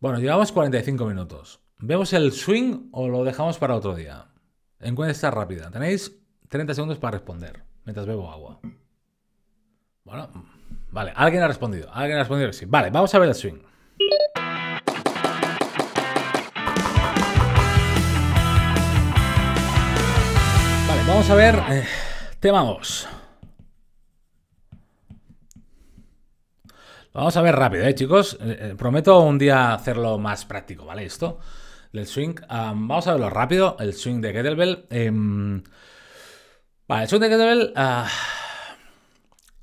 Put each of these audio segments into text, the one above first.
Bueno, llevamos 45 minutos. ¿Vemos el swing o lo dejamos para otro día? Encuesta rápida. Tenéis 30 segundos para responder mientras bebo agua. Bueno, vale, alguien ha respondido. Alguien ha respondido sí. Vale, vamos a ver el swing. Vale, vamos a ver. Eh, tema Vamos a ver rápido, ¿eh, chicos? Eh, eh, prometo un día hacerlo más práctico, ¿vale? Esto del swing. vamos a verlo rápido, el swing de Kettlebell. Em, vale, el swing de Kettlebell... Ah,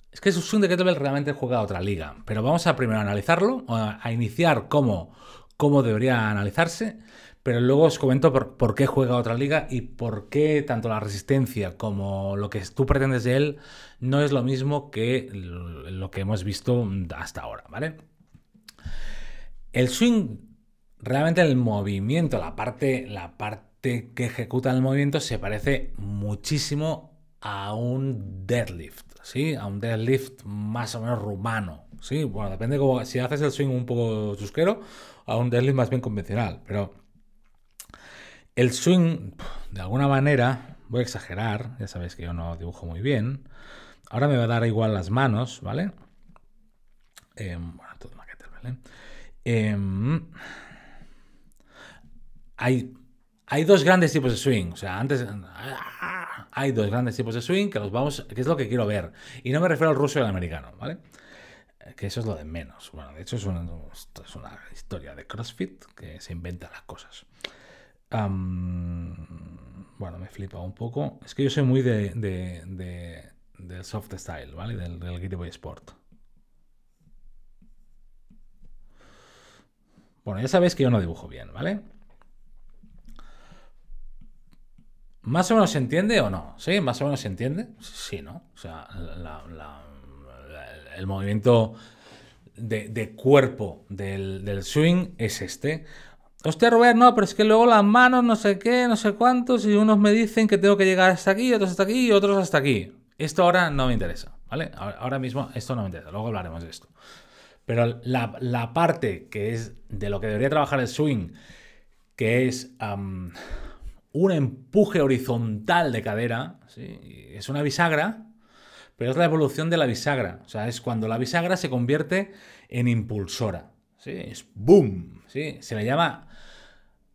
es que su swing de Kettlebell realmente juega a otra liga. Pero vamos a primero analizarlo, a, a iniciar cómo, cómo debería analizarse pero luego os comento por, qué juega otra liga y por qué tanto la resistencia como lo que tú pretendes de él no es lo mismo que lo que hemos visto hasta ahora, ¿vale? El swing, realmente el movimiento, la parte, la parte que ejecuta el movimiento se parece muchísimo a un deadlift, ¿sí? A un deadlift más o menos rumano, ¿sí? Bueno, depende como si haces el swing un poco chusquero a un deadlift más bien convencional, pero el swing, de alguna manera, voy a exagerar, ya sabéis que yo no dibujo muy bien. Ahora me va a dar igual las manos, ¿vale? Em, bueno, todo ¿vale? Em, hay, hay dos grandes tipos de swing. O sea, antes ah, hay dos grandes tipos de swing que los vamos, que es lo que quiero ver. Y no me refiero al ruso y al americano, ¿vale? Eh, que eso es lo de menos. Bueno, de hecho es una, es una historia de CrossFit que se inventa las cosas bueno, me flipa un poco. Es que yo soy muy de, del soft style, ¿vale? Del, del Sport. Bueno, ya sabéis que yo no dibujo bien, ¿vale? ¿Más o menos se entiende o no? ¿Sí? ¿Más o menos se entiende? Sí, ¿no? O sea, el movimiento de, cuerpo del swing es este. Usted, Robert, no, pero es que luego las manos, no sé qué, no sé cuántos, y unos me dicen que tengo que llegar hasta aquí, otros hasta aquí, y otros hasta aquí. Esto ahora no me interesa, ¿vale? Ahora mismo esto no me interesa, luego hablaremos de esto. Pero la, parte que es de lo que debería trabajar el swing, que es un empuje horizontal de cadera, es una bisagra, pero es la evolución de la bisagra. O sea, es cuando la bisagra se convierte en impulsora. ¿sí? Es boom. ¿sí? Se le llama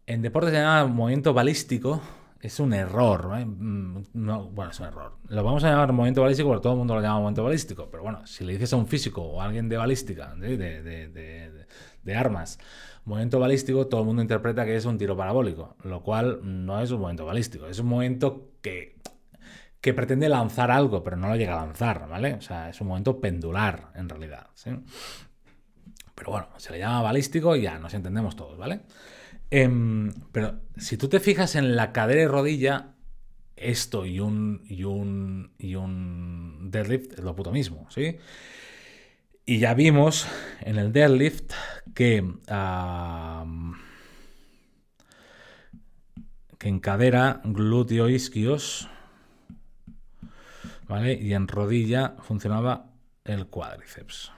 en deportes se llama movimiento balístico. Es un error. ¿eh? Mm, bueno, es un error. Lo vamos a llamar movimiento balístico porque todo el mundo lo llama movimiento balístico. Pero bueno, si le dices a un físico o a alguien de balística, de, armas, movimiento balístico, todo el mundo interpreta que es un tiro parabólico. Lo cual no es un movimiento balístico. Es un momento que pretende lanzar algo, pero no lo llega a lanzar, ¿vale? O sea, es un momento pendular, en realidad, Pero bueno, se le llama balístico y ya nos entendemos todos, ¿vale? Em, pero si tú te fijas en la cadera y rodilla, esto y un, y un, y un deadlift es lo puto mismo, ¿sí? Y ya vimos en el deadlift que, que en cadera, glúteo, isquios, Y en rodilla funcionaba el cuádriceps.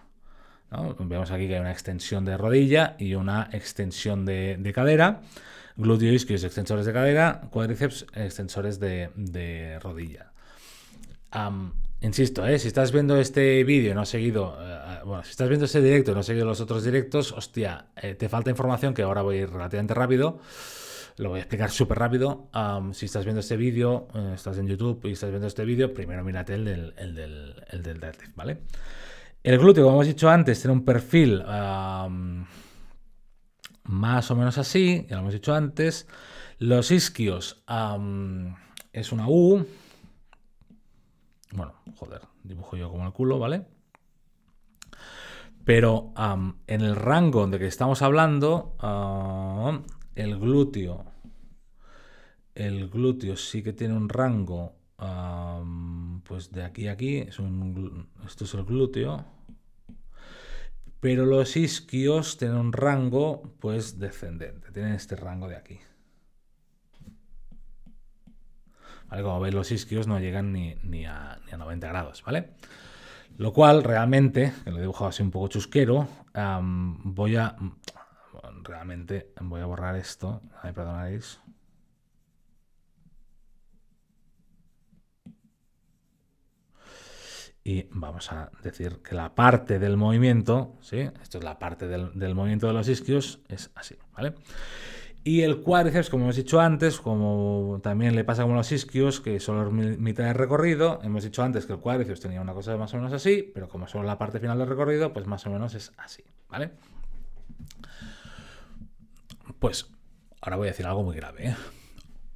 Vemos aquí que hay una extensión de rodilla y una extensión de, cadera. Glúteo isquios, extensores de cadera. Cuádriceps, extensores de, rodilla. insisto, ¿eh? si estás viendo este vídeo y no has seguido, eh, bueno, si estás viendo este directo y no has seguido los otros directos, hostia, eh, te falta información que ahora voy a ir relativamente rápido. Lo voy a explicar súper rápido. si estás viendo este vídeo, estás en YouTube y estás viendo este vídeo, primero mírate el del, el del, ¿vale? El glúteo, como hemos dicho antes, tiene un perfil más o menos así, ya lo hemos dicho antes. Los isquios es una U. Bueno, joder, dibujo yo como el culo, ¿vale? Pero en el rango de que estamos hablando, el glúteo, el glúteo sí que tiene un rango, pues de aquí a aquí, esto es el glúteo pero los isquios tienen un rango pues descendente, tienen este rango de aquí. Como veis, los isquios no llegan ni, a, 90 grados, ¿vale? Lo cual realmente, que lo he dibujado así un poco chusquero, voy a... Realmente voy a borrar esto, Ahí perdonaréis. y vamos a decir que la parte del movimiento, ¿sí? Esto es la parte del, movimiento de los isquios, es así, ¿vale? Y el cuádriceps, como hemos dicho antes, como también le pasa con los isquios, que solo es mitad del recorrido, hemos dicho antes que el cuádriceps tenía una cosa más o menos así, pero como solo la parte final del recorrido, pues más o menos es así, ¿vale? Pues ahora voy a decir algo muy grave. ¿eh?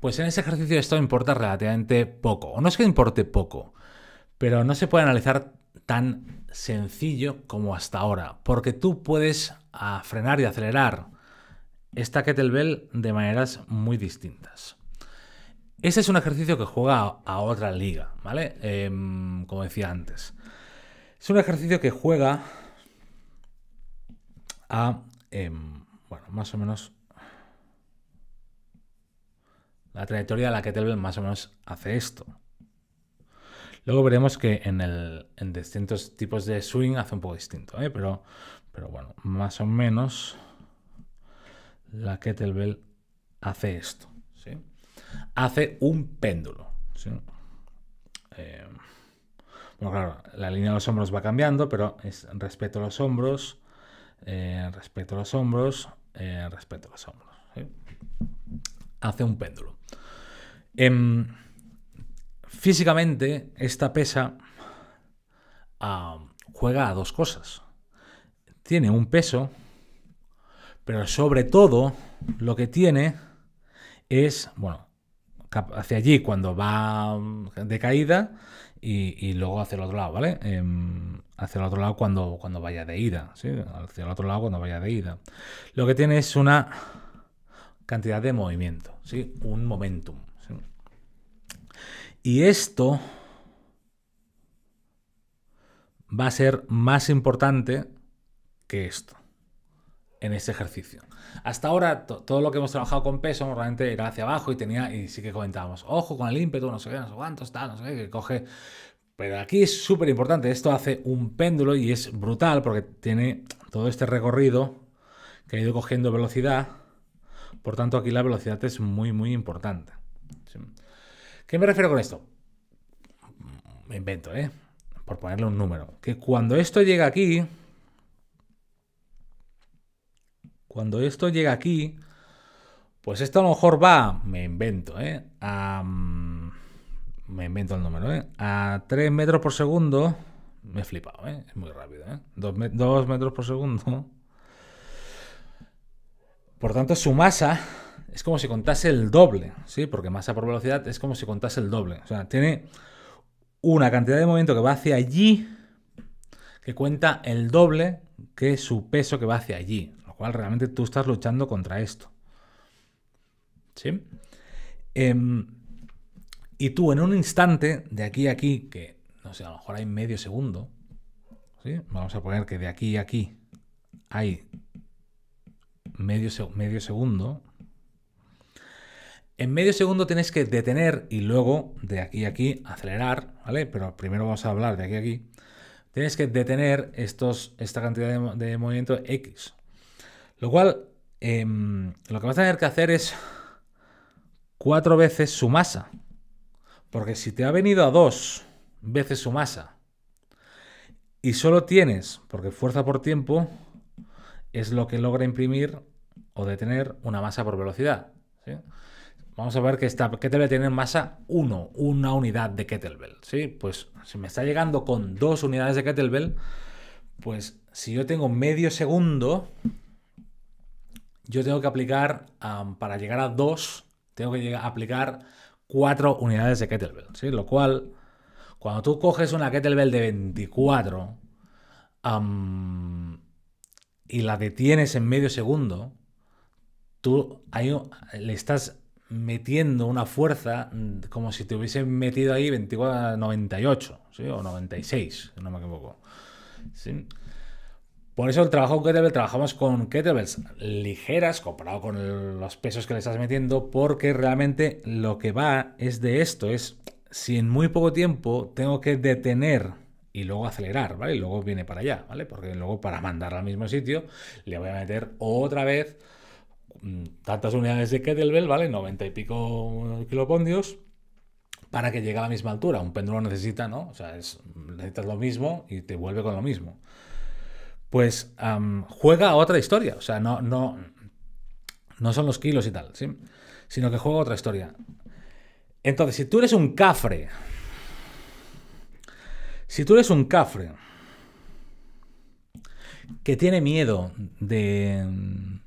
Pues en ese ejercicio esto importa relativamente poco, o no es que importe poco, pero no se puede analizar tan sencillo como hasta ahora, porque tú puedes frenar y acelerar esta kettlebell de maneras muy distintas. Ese es un ejercicio que juega a otra liga, ¿vale? Em, como decía antes. Es un ejercicio que juega a, em, bueno, más o menos... La trayectoria de la kettlebell más o menos hace esto. Luego veremos que en, distintos tipos de swing hace un poco distinto, ¿eh? pero, bueno, más o menos la kettlebell hace esto. Hace un péndulo. Eh, bueno, claro, la línea de los hombros va cambiando, pero es respecto a los hombros, eh, a los hombros, eh, a los hombros. Hace un péndulo. Em, Físicamente, esta pesa ah, juega a dos cosas. Tiene un peso, pero sobre todo lo que tiene es, bueno, hacia allí cuando va mm, de caída y, luego hacia el otro lado, ¿vale? Em, hacia el otro lado cuando, cuando vaya de ida, ¿sí? Hacia el otro lado cuando vaya de ida. Lo que tiene es una cantidad de movimiento, ¿sí? Un momentum. Y esto va a ser más importante que esto en este ejercicio. Hasta ahora todo lo que hemos trabajado con peso normalmente era hacia abajo y tenía y sí que comentábamos, ojo con el ímpetu, no sé qué, no sé cuántos, está, no sé qué, que coge. Pero aquí es súper importante, esto hace un péndulo y es brutal porque tiene todo este recorrido que ha ido cogiendo velocidad. Por tanto, aquí la velocidad es muy, muy importante. ¿Qué me refiero con esto? Me invento, ¿eh? Por ponerle un número. Que cuando esto llega aquí, cuando esto llega aquí, pues esto a lo mejor va, me invento, ¿eh? Mm, me invento el número, ¿eh? A 3 metros por segundo. Me he flipado, ¿eh? Es muy rápido, ¿eh? 2, metros por segundo. Por tanto, su masa es como si contase el doble, ¿sí? Porque masa por velocidad es como si contase el doble. O sea, tiene una cantidad de movimiento que va hacia allí que cuenta el doble que su peso que va hacia allí. Lo cual realmente tú estás luchando contra esto. ¿Sí? Em, y tú en un instante, de aquí a aquí, que no sé, a lo mejor hay medio segundo, vamos a poner que de aquí a aquí hay medio, medio segundo, en medio segundo tienes que detener y luego de aquí a aquí acelerar, ¿vale? Pero primero vamos a hablar de aquí a aquí. Tienes que detener estos, esta cantidad de, movimiento X. Lo cual, em, lo que vas a tener que hacer es cuatro veces su masa. Porque si te ha venido a dos veces su masa y solo tienes, porque fuerza por tiempo es lo que logra imprimir o detener una masa por velocidad. Vamos a ver que esta kettlebell tiene masa 1, una unidad de kettlebell, ¿sí? Pues si me está llegando con dos unidades de kettlebell, pues si yo tengo medio segundo, yo tengo que aplicar, para llegar a 2, tengo que llegar aplicar 4 unidades de kettlebell, ¿sí? Lo cual, cuando tú coges una kettlebell de 24 y la detienes en medio segundo, tú ahí le estás metiendo una fuerza mm, como si te hubiesen metido ahí 24, 98, o 96, no me equivoco. Por eso el trabajo con kettlebell trabajamos con kettlebells ligeras comparado con los pesos que le estás metiendo, porque realmente lo que va es de esto, es si en muy poco tiempo tengo que detener y luego acelerar, ¿vale? Y luego viene para allá, ¿vale? Porque luego para mandar al mismo sitio le voy a meter otra vez Mm, tantas unidades de kettlebell, ¿vale? 90 y pico kilopondios para que llegue a la misma altura. Un péndulo necesita, ¿no? O sea, es, necesitas lo mismo y te vuelve con lo mismo. Pues juega otra historia. O sea, no, no, no son los kilos y tal, ¿sí? Sino que juega otra historia. Entonces, si tú eres un cafre, si tú eres un cafre que tiene miedo de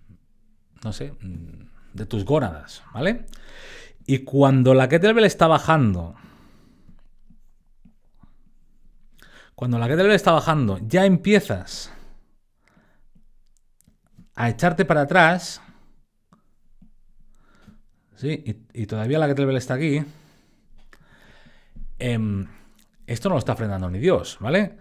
no sé, mm, de tus gónadas, ¿vale? Y cuando la kettlebell está bajando, cuando la kettlebell está bajando, ya empiezas a echarte para atrás, ¿sí? Y, todavía la kettlebell está aquí, em, esto no lo está frenando ni Dios, ¿vale?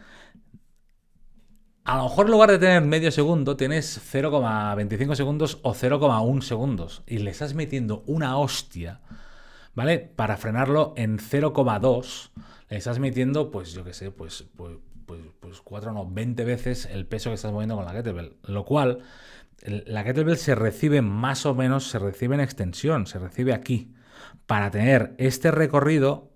a lo mejor en lugar de tener medio segundo, tienes 0,25 segundos o 0,1 segundos y le estás metiendo una hostia, ¿vale? Para frenarlo en 0,2, le estás metiendo, pues yo qué sé, pues, pues, pues, pues 4, no, 20 veces el peso que estás moviendo con la kettlebell. Lo cual, la kettlebell se recibe más o menos, se recibe en extensión, se recibe aquí, para tener este recorrido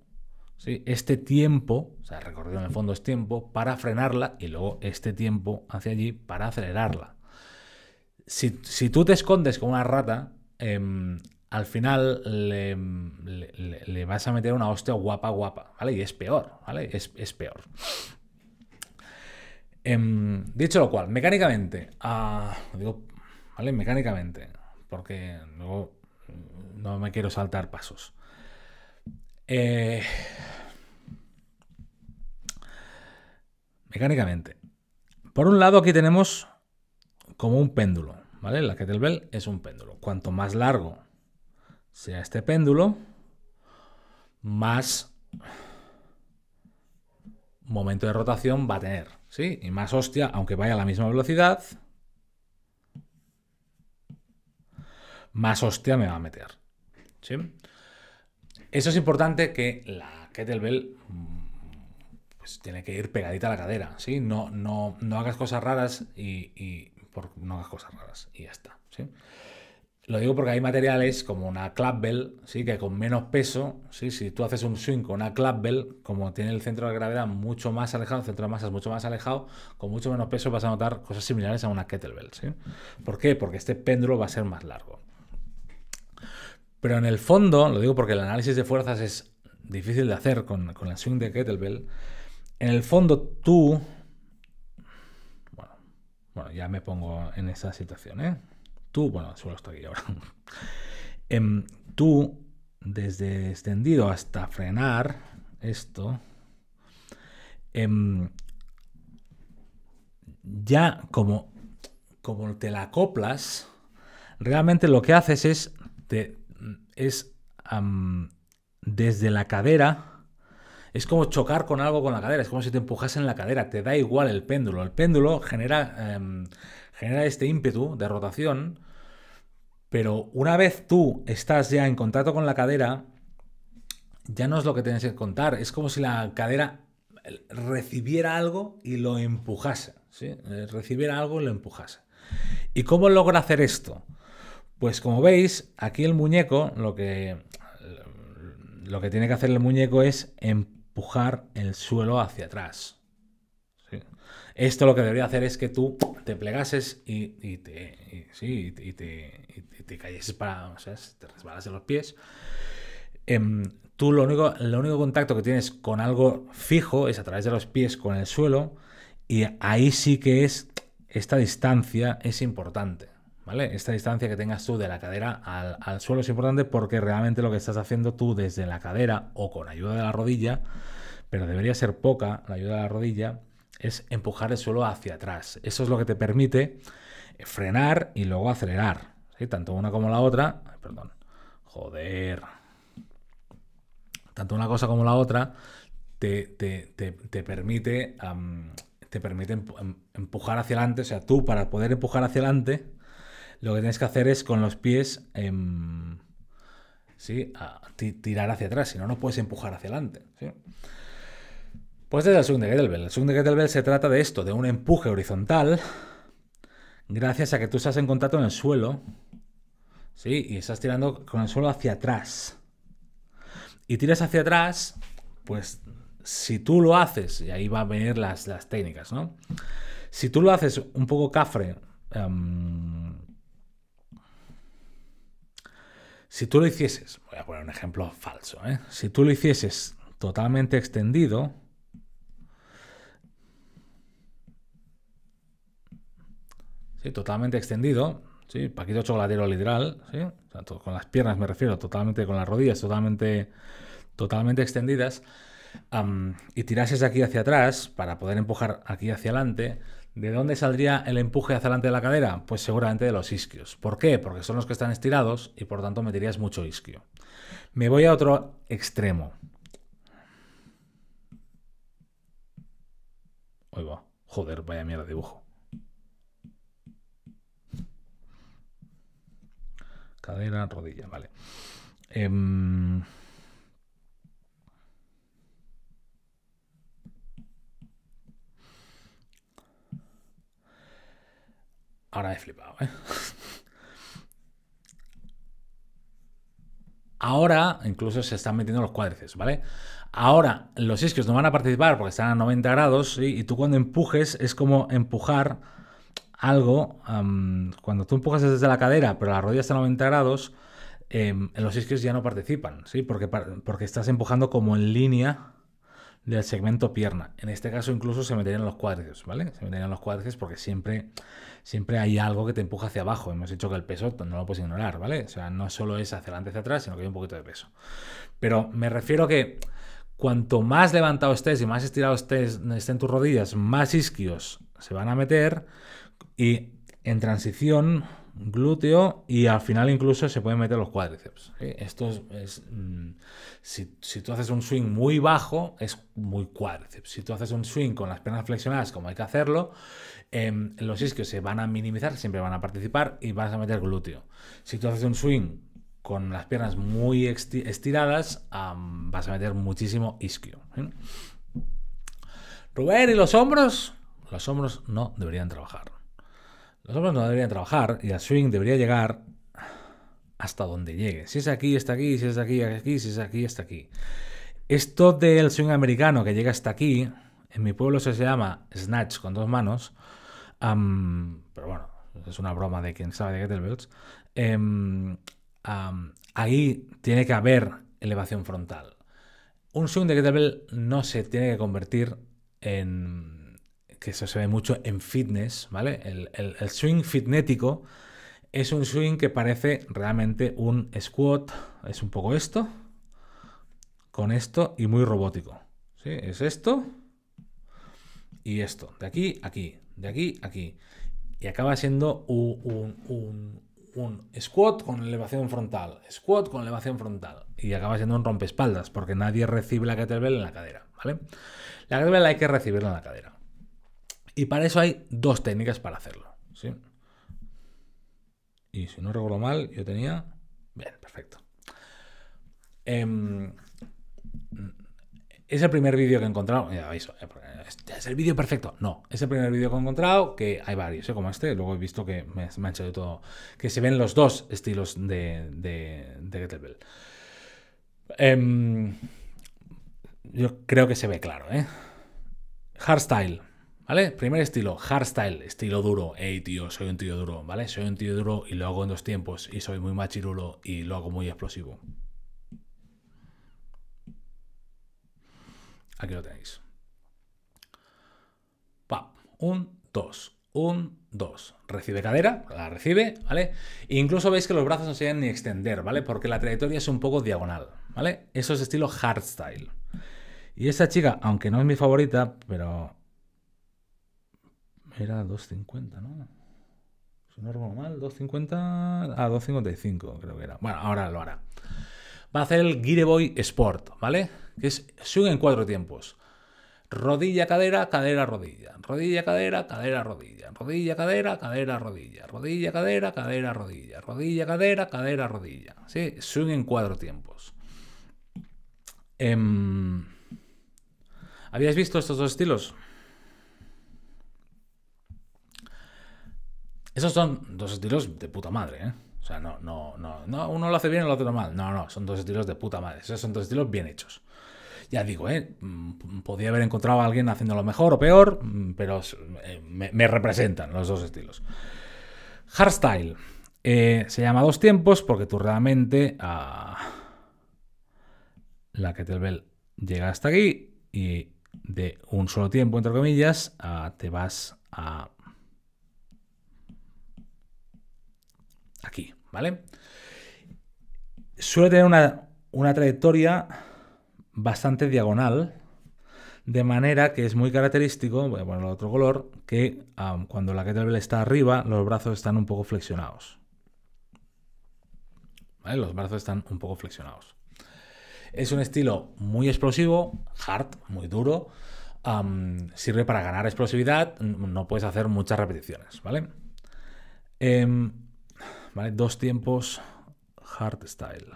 este tiempo, o sea, recorrido en el fondo es tiempo, para frenarla y luego este tiempo hacia allí para acelerarla. Si, tú te escondes con una rata, em, al final le, vas a meter una hostia guapa, guapa, ¿vale? Y es peor, ¿vale? Es, peor. Em, dicho lo cual, mecánicamente, ah, digo, ¿vale? Mecánicamente, porque luego no me quiero saltar pasos. Eh, mecánicamente. Por un lado, aquí tenemos como un péndulo, ¿vale? La kettlebell es un péndulo. Cuanto más largo sea este péndulo, más momento de rotación va a tener, ¿sí? Y más hostia, aunque vaya a la misma velocidad, más hostia me va a meter, ¿sí? Eso es importante que la kettlebell pues tiene que ir pegadita a la cadera, ¿sí? No, no, no hagas cosas raras y, no hagas cosas raras y ya está, ¿sí? Lo digo porque hay materiales como una clapbell, ¿sí? que con menos peso, ¿sí? si tú haces un swing con una clapbell, como tiene el centro de gravedad mucho más alejado, el centro de masas mucho más alejado, con mucho menos peso vas a notar cosas similares a una kettlebell. ¿sí? ¿Por qué? Porque este péndulo va a ser más largo. Pero en el fondo, lo digo porque el análisis de fuerzas es difícil de hacer con, con el swing de kettlebell, en el fondo tú... Bueno, ya me pongo en esa situación, ¿eh? Tú, bueno, solo estoy aquí ahora. Em, tú, desde extendido hasta frenar esto, em, ya como, como te la acoplas, realmente lo que haces es te, es desde la cadera. Es como chocar con algo con la cadera, es como si te en la cadera, te da igual el péndulo. El péndulo genera, em, genera este ímpetu de rotación, pero una vez tú estás ya en contacto con la cadera, ya no es lo que tienes que contar, es como si la cadera recibiera algo y lo empujase, ¿sí? Eh, recibiera algo y lo empujase. ¿Y cómo logra hacer esto? Pues como veis, aquí el muñeco, lo que, lo que tiene que hacer el muñeco es empujar el suelo hacia atrás. Esto lo que debería hacer es que tú te plegases y, te, y, para, o sea, te resbalas los pies. Em, tú lo único, lo único contacto que tienes con algo fijo es a través de los pies con el suelo y ahí sí que es esta distancia es importante. Esta distancia que tengas tú de la cadera al, suelo es importante porque realmente lo que estás haciendo tú desde la cadera o con ayuda de la rodilla, pero debería ser poca la ayuda de la rodilla, es empujar el suelo hacia atrás. Eso es lo que te permite frenar y luego acelerar. Tanto una como la otra. perdón. Joder. Tanto una cosa como la otra te, permite, te permite em-, empujar hacia adelante. O sea, tú para poder empujar hacia adelante lo que tienes que hacer es con los pies em, tirar hacia atrás, si no, no puedes empujar hacia adelante. Pues desde el swing de Kettlebell. El swing de Kettlebell se trata de esto, de un empuje horizontal, gracias a que tú estás en contacto en el suelo, ¿sí? Y estás tirando con el suelo hacia atrás. Y tiras hacia atrás, pues si tú lo haces, y ahí van a venir las, las técnicas, ¿no? Si tú lo haces un poco cafre, em, Si tú lo hicieses, voy a poner un ejemplo falso, ¿eh? si tú lo hicieses totalmente extendido, ¿sí? totalmente extendido, ¿sí? Paquito chocolatero literal, ¿sí? con las piernas me refiero, totalmente con las rodillas, totalmente, totalmente extendidas, y tirases aquí hacia atrás para poder empujar aquí hacia adelante, ¿De dónde saldría el empuje hacia adelante de la cadera? Pues seguramente de los isquios. ¿Por qué? Porque son los que están estirados y por tanto meterías mucho isquio. Me voy a otro extremo. Ahí va. Joder, vaya mierda de dibujo. Cadera, rodilla, vale. Eh... Ahora he flipado, ¿eh? Ahora incluso se están metiendo los cuádriceps, ¿vale? Ahora los isquios no van a participar porque están a 90 grados y tú cuando empujes es como empujar algo. cuando tú empujas desde la cadera pero la rodilla está a 90 grados, eh, los isquios ya no participan, ¿sí? Porque, porque estás empujando como en línea del segmento pierna. En este caso incluso se meterían los cuádriceps, ¿vale? Se meterían los cuádriceps porque siempre, siempre hay algo que te empuja hacia abajo. Hemos dicho que el peso no lo puedes ignorar, ¿vale? O sea, no solo es hacia adelante, hacia atrás, sino que hay un poquito de peso. Pero me refiero que cuanto más levantado estés y más estirado estés, estén tus rodillas, más isquios se van a meter y en transición glúteo y al final incluso se pueden meter los cuádriceps. Esto es, mm, si, tú haces un swing muy bajo, es muy cuádriceps. Si tú haces un swing con las piernas flexionadas, como hay que hacerlo, em, los isquios se van a minimizar, siempre van a participar y vas a meter glúteo. Si tú haces un swing con las piernas muy estiradas, vas a meter muchísimo isquio. Rubén, ¿y los hombros? Los hombros no deberían trabajar. Los no deberían trabajar y el swing debería llegar hasta donde llegue. Si es aquí, está aquí, si es aquí, aquí, si es aquí, está aquí. Esto del swing americano que llega hasta aquí, en mi pueblo se llama snatch con dos manos, pero bueno, es una broma de quien sabe de kettlebells. Em, ahí tiene que haber elevación frontal. Un swing de kettlebell no se tiene que convertir en que eso se ve mucho en fitness, ¿vale? El, swing fitnético es un swing que parece realmente un squat, es un poco esto, con esto y muy robótico. ¿Sí? Es esto y esto, de aquí, aquí, de aquí, aquí. Y acaba siendo un, un, un un squat con elevación frontal, squat con elevación frontal. Y acaba siendo un rompeespaldas porque nadie recibe la kettlebell en la cadera, ¿vale? La kettlebell hay que recibirla en la cadera. Y para eso hay dos técnicas para hacerlo. Y si no recuerdo mal, yo tenía... Bien, perfecto. Em, es el primer vídeo que he encontrado. Eh, ya es el vídeo perfecto. No, es el primer vídeo que he encontrado, que hay varios, ¿eh? como este. Luego he visto que me, ha hecho de todo. Que se ven los dos estilos de, de, de em, yo creo que se ve claro, ¿eh? Hardstyle. ¿Vale? Primer estilo, hardstyle, estilo duro. Ey, tío, soy un tío duro, ¿vale? Soy un tío duro y lo hago en dos tiempos. Y soy muy machirulo y lo hago muy explosivo. Aquí lo tenéis. Pap. Un, dos. Un, dos. Recibe cadera, la recibe, ¿vale? E incluso veis que los brazos no se dan ni extender, ¿vale? Porque la trayectoria es un poco diagonal, ¿vale? Eso es estilo hardstyle. Y esta chica, aunque no es mi favorita, pero era 2.50, ¿no? Si no mal, 2.50 ah, 2.55 creo que era. Bueno, ahora lo hará. Va a hacer el Gireboy Sport, ¿vale? Que es sube en cuatro tiempos. Rodilla, cadera, cadera, rodilla. Rodilla, cadera, cadera, rodilla. Rodilla, cadera, cadera, rodilla. Rodilla, cadera, cadera, rodilla. Rodilla, cadera, cadera, rodilla. ¿Sí? Swing en cuatro tiempos. Eh, ¿Habíais visto estos dos estilos? Esos son dos estilos de puta madre, ¿eh? O sea, no, no, no, uno lo hace bien y lo otro mal. No, no, son dos estilos de puta madre. Esos son dos estilos bien hechos. Ya digo, ¿eh? Mm, podía haber encontrado a alguien haciéndolo mejor o peor, mm, pero eh, me, representan los dos estilos. Hardstyle. Eh, se llama dos tiempos porque tú realmente a ah, la kettlebell llega hasta aquí y de un solo tiempo, entre comillas, ah, te vas a aquí, ¿vale? Suele tener una, trayectoria bastante diagonal, de manera que es muy característico, voy a otro color, que cuando la kettlebell está arriba, los brazos están un poco flexionados. ¿Vale? Los brazos están un poco flexionados. Es un estilo muy explosivo, hard, muy duro. sirve para ganar explosividad, no puedes hacer muchas repeticiones, ¿vale? Em, Dos tiempos hardstyle.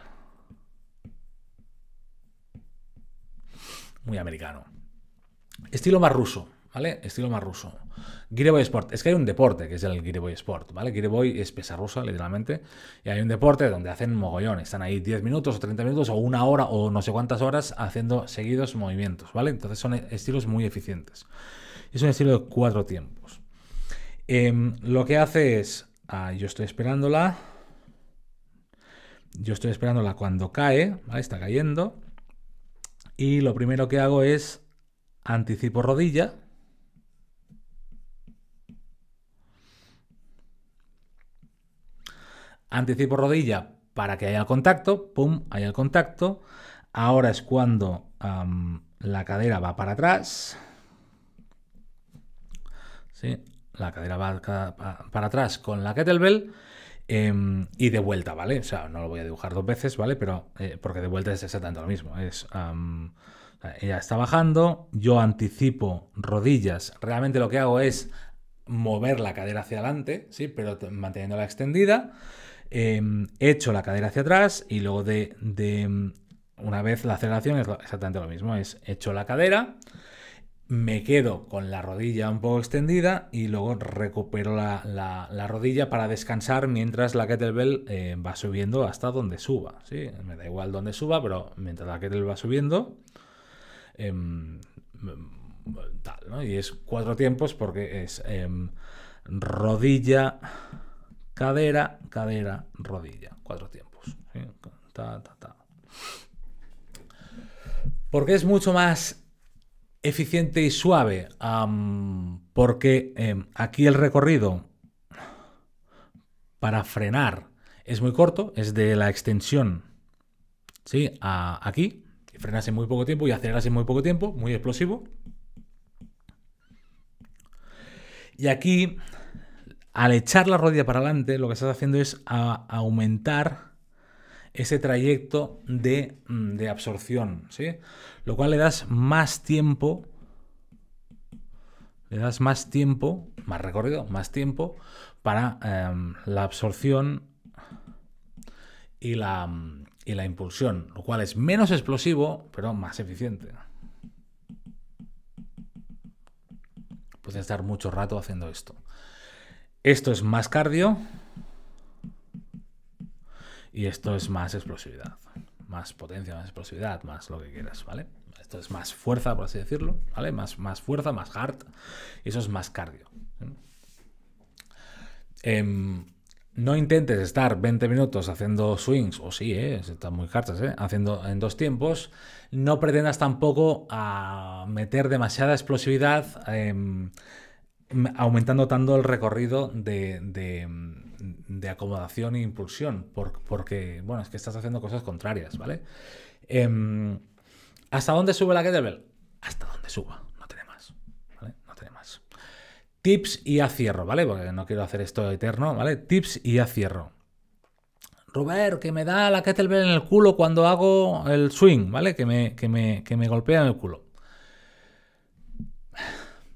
Muy americano. Estilo más ruso, ¿vale? Estilo más ruso. Gireboy Sport. Es que hay un deporte que es el Gireboy Sport, ¿vale? Gireboy es pesa rusa, literalmente. Y hay un deporte donde hacen mogollón. Están ahí 10 minutos o 30 minutos o una hora o no sé cuántas horas haciendo seguidos movimientos, ¿vale? Entonces son estilos muy eficientes. Es un estilo de cuatro tiempos. Em, lo que hace es Ah, yo estoy esperándola. Yo estoy esperándola cuando cae, Está cayendo. Y lo primero que hago es anticipo rodilla. Anticipo rodilla para que haya contacto. Pum, Hay el contacto. Ahora es cuando la cadera va para atrás. ¿Sí? la cadera va para atrás con la kettlebell em, y de vuelta, ¿vale? O sea, no lo voy a dibujar dos veces, ¿vale? Pero eh, porque de vuelta es exactamente lo mismo. Es, ella está bajando, yo anticipo rodillas. Realmente lo que hago es mover la cadera hacia adelante, ¿sí? Pero manteniéndola extendida. Em, echo la cadera hacia atrás y luego de, de una vez la aceleración es exactamente lo mismo. Es echo la cadera me quedo con la rodilla un poco extendida y luego recupero la, rodilla para descansar mientras la kettlebell eh, va subiendo hasta donde suba. ¿sí? Me da igual donde suba, pero mientras la kettlebell va subiendo, em, Y es cuatro tiempos porque es em, rodilla, cadera, cadera, rodilla. Cuatro tiempos. Porque es mucho más eficiente y suave, porque em, aquí el recorrido para frenar es muy corto, es de la extensión ¿sí? a aquí, y frenas en muy poco tiempo y aceleras en muy poco tiempo, muy explosivo. Y aquí, al echar la rodilla para adelante, lo que estás haciendo es aumentar ese trayecto de, mm, de absorción, ¿sí? Lo cual le das más tiempo, le das más tiempo, más recorrido, más tiempo para em, la absorción y la, mm, y la impulsión, lo cual es menos explosivo, pero más eficiente. Puedes estar mucho rato haciendo esto. Esto es más cardio, y esto es más explosividad, más potencia, más explosividad, más lo que quieras, ¿vale? Esto es más fuerza, por así decirlo, ¿vale? Más, más fuerza, más hard, y eso es más cardio. Em, no intentes estar 20 minutos haciendo swings, o sí, ¿eh? están muy cartas, ¿eh? haciendo en dos tiempos. No pretendas tampoco a ah, meter demasiada explosividad em, aumentando tanto el recorrido de, de acomodación e impulsión, porque, bueno, es que estás haciendo cosas contrarias, ¿vale? Em, ¿Hasta dónde sube la kettlebell? Hasta dónde suba, no tiene más, No tiene más. Tips y a cierro, ¿vale? Porque no quiero hacer esto eterno, ¿vale? Tips y a cierro. Robert, que me da la kettlebell en el culo cuando hago el swing, ¿vale? Que me, que me, que me golpea en el culo.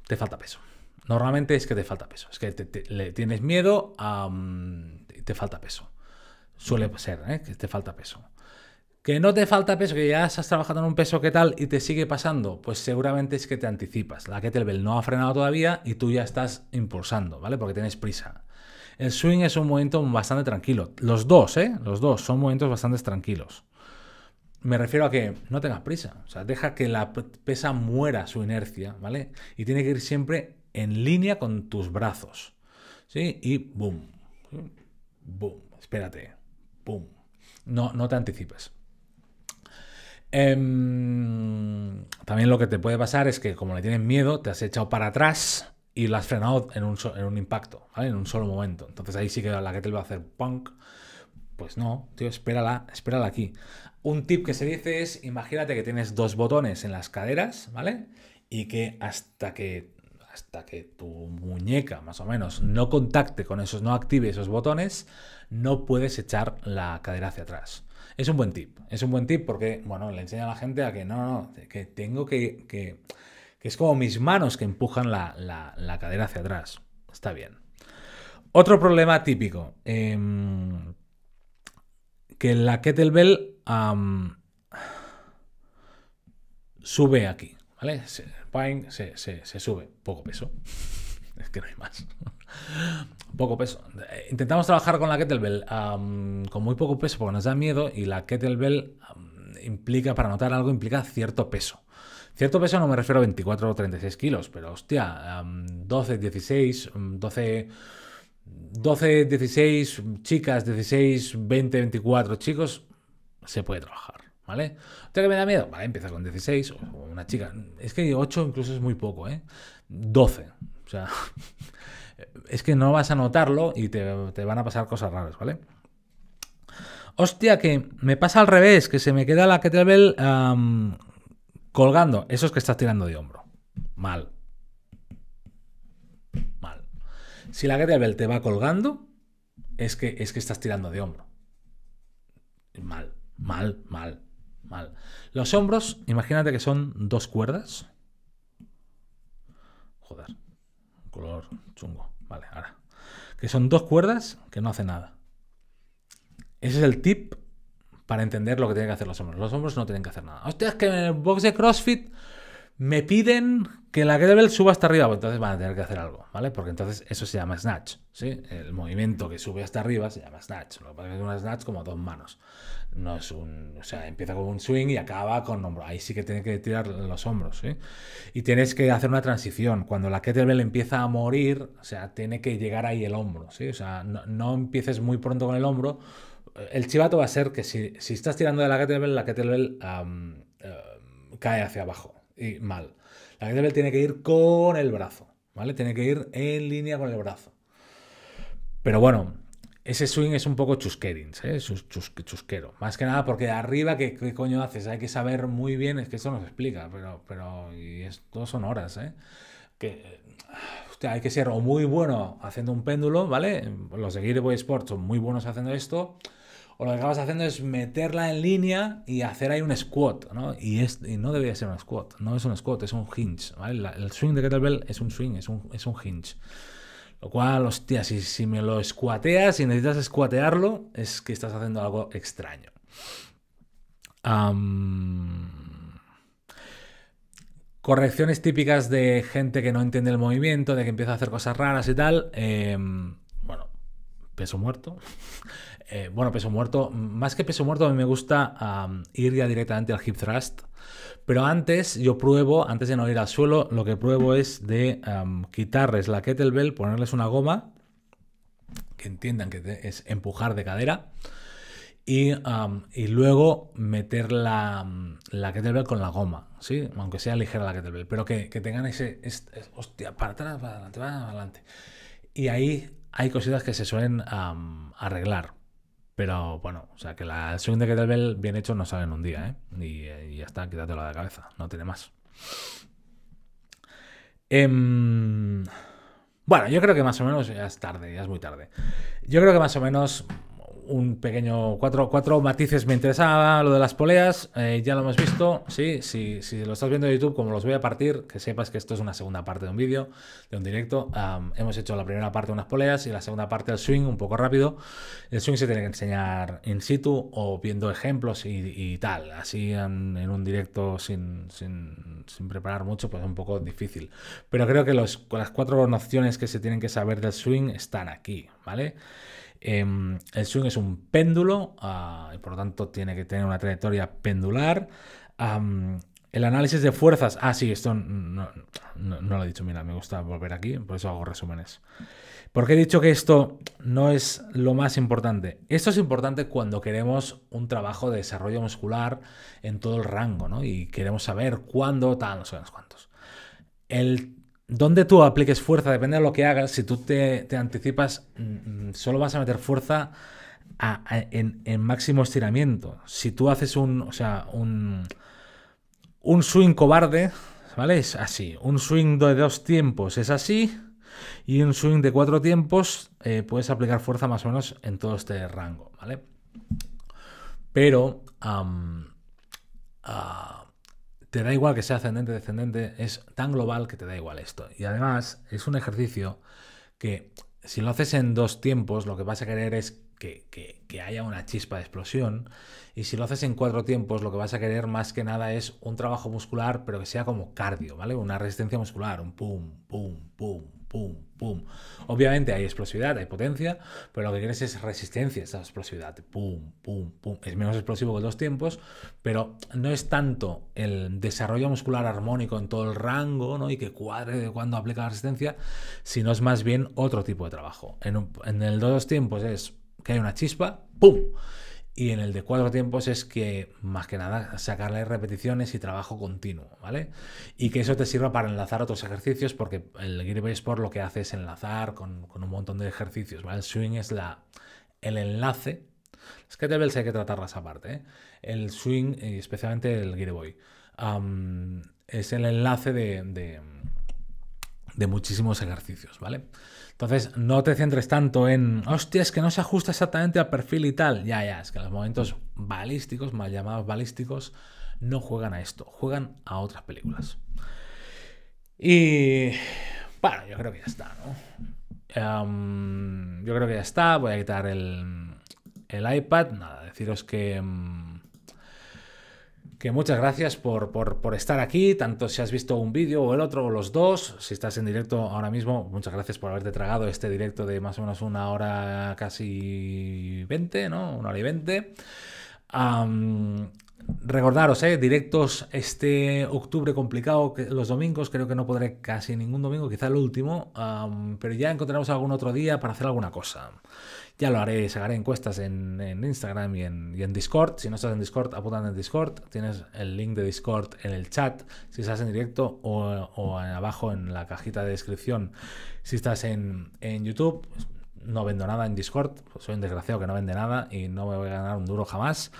Te falta peso. Normalmente es que te falta peso, es que le tienes miedo a... Mm, te falta peso. Suele ser, ¿eh? Que te falta peso. Que no te falta peso, que ya estás trabajando en un peso que tal y te sigue pasando, pues seguramente es que te anticipas. La kettlebell no ha frenado todavía y tú ya estás impulsando, ¿vale? Porque tienes prisa. El swing es un momento bastante tranquilo. Los dos, ¿eh? Los dos son momentos bastante tranquilos. Me refiero a que no tengas prisa. O sea, deja que la pesa muera su inercia, ¿vale? Y tiene que ir siempre en línea con tus brazos. ¿Sí? Y boom. Boom. Espérate. Boom. No, no te anticipes. Em, también lo que te puede pasar es que como le tienes miedo, te has echado para atrás y lo has frenado en un, en un impacto, ¿vale? En un solo momento. Entonces ahí sí que la que te va a hacer punk. Pues no, tío, espérala, espérala aquí. Un tip que se dice es, imagínate que tienes dos botones en las caderas, ¿vale? Y que hasta que hasta que tu muñeca, más o menos, no contacte con esos, no active esos botones, no puedes echar la cadera hacia atrás. Es un buen tip, es un buen tip porque, bueno, le enseña a la gente a que no, no, que tengo que, que, es como mis manos que empujan la, cadera hacia atrás. Está bien. Otro problema típico, em, que la kettlebell sube aquí. ¿vale? Se, se, sube, poco peso. es que no hay más. poco peso. Eh, intentamos trabajar con la kettlebell con muy poco peso porque nos da miedo y la kettlebell implica, para notar algo, implica cierto peso. Cierto peso no me refiero a 24 o 36 kilos, pero hostia, 12, 16, 12... 12, 16 chicas, 16, 20, 24 chicos, se puede trabajar. ¿Vale? ¿Otra que me da miedo? Vale, empieza con 16 o una chica. Es que 8 incluso es muy poco, ¿eh? 12. O sea, es que no vas a notarlo y te, van a pasar cosas raras, ¿vale? Hostia, que me pasa al revés, que se me queda la kettlebell colgando. Eso es que estás tirando de hombro. Mal. Mal. Si la kettlebell te va colgando, es que, es que estás tirando de hombro. Mal, mal, mal. Mal. Los hombros, imagínate que son dos cuerdas. Joder, color chungo. Vale, ahora. Que son dos cuerdas que no hacen nada. Ese es el tip para entender lo que tienen que hacer los hombros. Los hombros no tienen que hacer nada. Hostia, es que en el box de CrossFit me piden que la kettlebell suba hasta arriba. Pues entonces van a tener que hacer algo, ¿vale? Porque entonces eso se llama snatch, ¿sí? El movimiento que sube hasta arriba se llama snatch. Lo que pasa es que es un snatch como dos manos. No es un. O sea, empieza con un swing y acaba con hombro. Ahí sí que tiene que tirar los hombros. ¿sí? ¿eh? Y tienes que hacer una transición. Cuando la kettlebell empieza a morir, o sea, tiene que llegar ahí el hombro. ¿sí? O sea, no, empieces muy pronto con el hombro. El chivato va a ser que si, estás tirando de la kettlebell, la kettlebell eh, cae hacia abajo. Y mal. La kettlebell tiene que ir con el brazo. ¿Vale? Tiene que ir en línea con el brazo. Pero bueno, ese swing es un poco chusquerín, ¿eh? chusquero. Más que nada porque arriba, ¿qué, coño haces? Hay que saber muy bien, es que eso nos explica, pero, pero y esto son horas, ¿eh? Que, hay que ser o muy bueno haciendo un péndulo, ¿vale? Los de Gearboy Sports son muy buenos haciendo esto, o lo que acabas haciendo es meterla en línea y hacer ahí un squat, ¿no? Y, es, y no debería ser un squat, no es un squat, es un hinge, ¿vale? el swing de kettlebell es un swing, es un, es un hinge. Lo cual, hostia, si, me lo escuateas, y necesitas escuatearlo, es que estás haciendo algo extraño. correcciones típicas de gente que no entiende el movimiento, de que empieza a hacer cosas raras y tal. Em, bueno, peso muerto. Eh, bueno, peso muerto, más que peso muerto, a mí me gusta ir ya directamente al hip thrust. Pero antes yo pruebo, antes de no ir al suelo, lo que pruebo es de quitarles la kettlebell, ponerles una goma, que entiendan que es empujar de cadera, y, luego meter la, kettlebell con la goma, ¿sí? aunque sea ligera la kettlebell, pero que, tengan ese, hostia, para atrás, para adelante, para adelante. Y ahí hay cositas que se suelen arreglar. Pero bueno, o sea que la, segunda swing de kettlebell bien hecho no sale en un día, ¿eh? Y, eh, ya está, la de la cabeza, no tiene más. Em, bueno, yo creo que más o menos ya es tarde, ya es muy tarde. Yo creo que más o menos un pequeño. Cuatro, cuatro matices me interesaba lo de las poleas. Eh, ya lo hemos visto. Sí, sí, si lo estás viendo en YouTube, como los voy a partir, que sepas que esto es una segunda parte de un vídeo, de un directo. hemos hecho la primera parte unas poleas y la segunda parte del swing un poco rápido. El swing se tiene que enseñar in situ o viendo ejemplos y, tal. Así en, un directo sin, sin, sin, preparar mucho, pues es un poco difícil. Pero creo que las cuatro nociones que se tienen que saber del swing están aquí, ¿vale? Em, el swing es un péndulo ah, y por lo tanto tiene que tener una trayectoria pendular. el análisis de fuerzas. Ah, sí, esto no, lo he dicho. Mira, me gusta volver aquí, por eso hago resúmenes. Porque he dicho que esto no es lo más importante. Esto es importante cuando queremos un trabajo de desarrollo muscular en todo el rango, Y queremos saber cuándo, tal, no sé cuántos. El donde tú apliques fuerza, depende de lo que hagas, si tú te, anticipas, mm, mm, solo vas a meter fuerza en, máximo estiramiento. Si tú haces un, o sea, un, un swing cobarde, ¿vale? Es así. Un swing de dos tiempos es así. Y un swing de cuatro tiempos eh, puedes aplicar fuerza más o menos en todo este rango, ¿vale? Pero te da igual que sea ascendente, descendente, es tan global que te da igual esto. Y además es un ejercicio que si lo haces en dos tiempos, lo que vas a querer es que, que, que, haya una chispa de explosión. Y si lo haces en cuatro tiempos, lo que vas a querer más que nada es un trabajo muscular, pero que sea como cardio, ¿vale? Una resistencia muscular, un pum, pum, pum, Obviamente hay explosividad, hay potencia, pero lo que quieres es resistencia esa explosividad. Pum, pum, pum. Es menos explosivo que los tiempos, pero no es tanto el desarrollo muscular armónico en todo el rango ¿no? y que cuadre de cuando aplica la resistencia, sino es más bien otro tipo de trabajo. En, en el dos tiempos es que hay una chispa, pum. Y en el de cuatro tiempos es que, más que nada, sacarle repeticiones y trabajo continuo, ¿vale? Y que eso te sirva para enlazar otros ejercicios, porque el Gear Sport lo que hace es enlazar con, un montón de ejercicios, ¿vale? El swing es la, el enlace. Las kettlebells hay que tratarlas aparte, ¿eh? El swing, y especialmente el Gear Boy, es el enlace de, de muchísimos ejercicios, ¿vale? Entonces, no te centres tanto en, hostia, es que no se ajusta exactamente al perfil y tal. Ya, ya, es que los momentos balísticos, mal llamados balísticos, no juegan a esto, juegan a otras películas. Y bueno, yo creo que ya está, ¿no? Em, yo creo que ya está. Voy a quitar el, el iPad. Nada, deciros que. Em, que muchas gracias por, estar aquí, tanto si has visto un vídeo o el otro o los dos, si estás en directo ahora mismo, muchas gracias por haberte tragado este directo de más o menos una hora casi 20, ¿no? Una hora y 20. recordaros, ¿eh? directos este octubre complicado, los domingos, creo que no podré casi ningún domingo, quizá el último, pero ya encontraremos algún otro día para hacer alguna cosa. Ya lo haré, sacaré encuestas en, Instagram y en, Discord. Si no estás en Discord, apuntan en Discord. Tienes el link de Discord en el chat, si estás en directo o, abajo en la cajita de descripción. Si estás en, YouTube, pues, no vendo nada en Discord. Pues, soy un desgraciado que no vende nada y no me voy a ganar un duro jamás.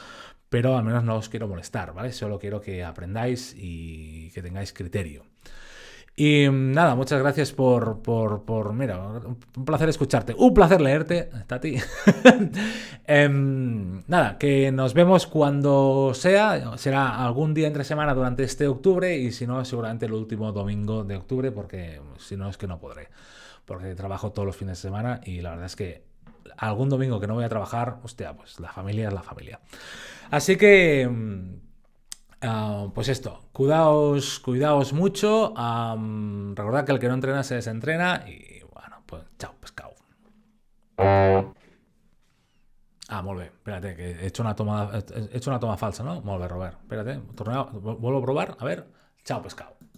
Pero al menos no os quiero molestar, ¿vale? Solo quiero que aprendáis y que tengáis criterio. Y mm, nada, muchas gracias por, mira, un placer escucharte, un placer leerte, Tati. Em, nada, que nos vemos cuando sea, será algún día entre semana durante este octubre y si no, seguramente el último domingo de octubre, porque mm, si no es que no podré, porque trabajo todos los fines de semana y la verdad es que algún domingo que no voy a trabajar, hostia, pues la familia es la familia. Así que mm, Ah, pues esto, cuidaos, cuidaos mucho. Ah, recordad que el que no entrena se desentrena. Y bueno, pues chao, pescado. Ah, muy espérate, que he hecho una toma, una toma falsa, no? Volve, Robert, espérate, vuelvo a probar, a ver, chao pescado.